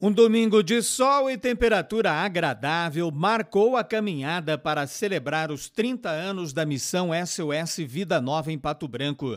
Um domingo de sol e temperatura agradável marcou a caminhada para celebrar os 30 anos da missão SOS Vida Nova em Pato Branco.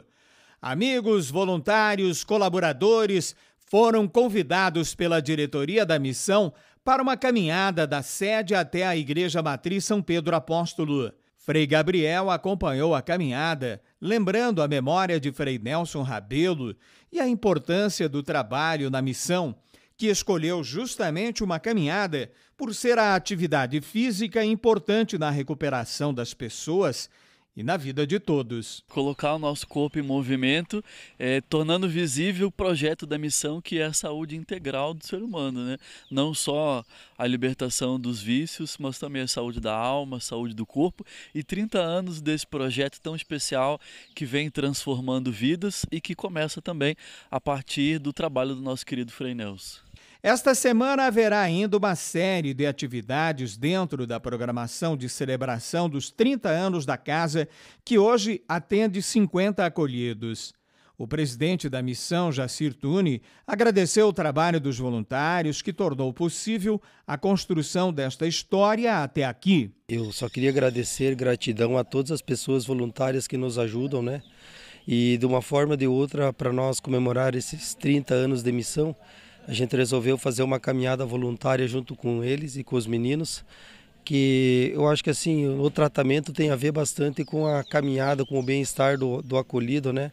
Amigos, voluntários, colaboradores foram convidados pela diretoria da missão para uma caminhada da sede até a Igreja Matriz São Pedro Apóstolo. Frei Gabriel acompanhou a caminhada, lembrando a memória de Frei Nelson Rabelo e a importância do trabalho na missão que escolheu justamente uma caminhada por ser a atividade física importante na recuperação das pessoas e na vida de todos. Colocar o nosso corpo em movimento, é, tornando visível o projeto da missão que é a saúde integral do ser humano, né? Não só a libertação dos vícios, mas também a saúde da alma, a saúde do corpo e 30 anos desse projeto tão especial que vem transformando vidas e que começa também a partir do trabalho do nosso querido Frei Nelson. Esta semana haverá ainda uma série de atividades dentro da programação de celebração dos 30 anos da casa, que hoje atende 50 acolhidos. O presidente da missão, Jacir Tune, agradeceu o trabalho dos voluntários que tornou possível a construção desta história até aqui. Eu só queria agradecer gratidão a todas as pessoas voluntárias que nos ajudam, né? E de uma forma ou de outra, para nós comemorar esses 30 anos de missão, a gente resolveu fazer uma caminhada voluntária junto com eles e com os meninos, que eu acho que assim, o tratamento tem a ver bastante com a caminhada, com o bem-estar do, do acolhido, né?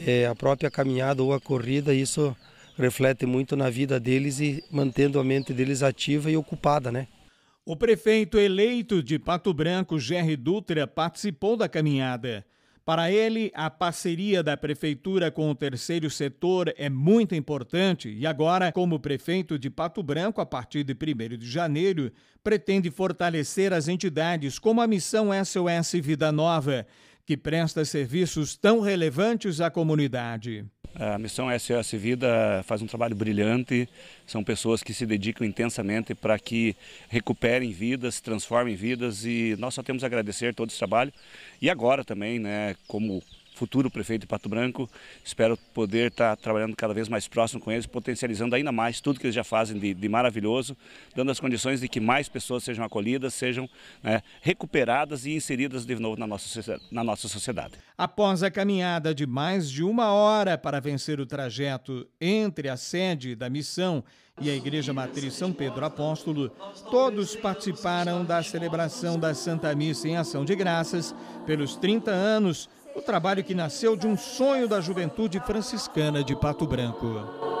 É, a própria caminhada ou a corrida, isso reflete muito na vida deles e mantendo a mente deles ativa e ocupada, né? O prefeito eleito de Pato Branco, Jerry Dutra, participou da caminhada. Para ele, a parceria da prefeitura com o terceiro setor é muito importante e agora, como prefeito de Pato Branco, a partir de 1 de janeiro, pretende fortalecer as entidades como a missão SOS Vida Nova, que presta serviços tão relevantes à comunidade. A missão SOS Vida faz um trabalho brilhante, são pessoas que se dedicam intensamente para que recuperem vidas, transformem vidas e nós só temos a agradecer todo esse trabalho. E agora também, né, como futuro prefeito de Pato Branco. Espero poder estar tá trabalhando cada vez mais próximo com eles, potencializando ainda mais tudo que eles já fazem de, de maravilhoso, dando as condições de que mais pessoas sejam acolhidas, sejam né, recuperadas e inseridas de novo na nossa, na nossa sociedade. Após a caminhada de mais de uma hora para vencer o trajeto entre a sede da missão e a Igreja Matriz São Pedro Apóstolo, todos participaram da celebração da Santa Missa em Ação de Graças pelos 30 anos o trabalho que nasceu de um sonho da juventude franciscana de Pato Branco.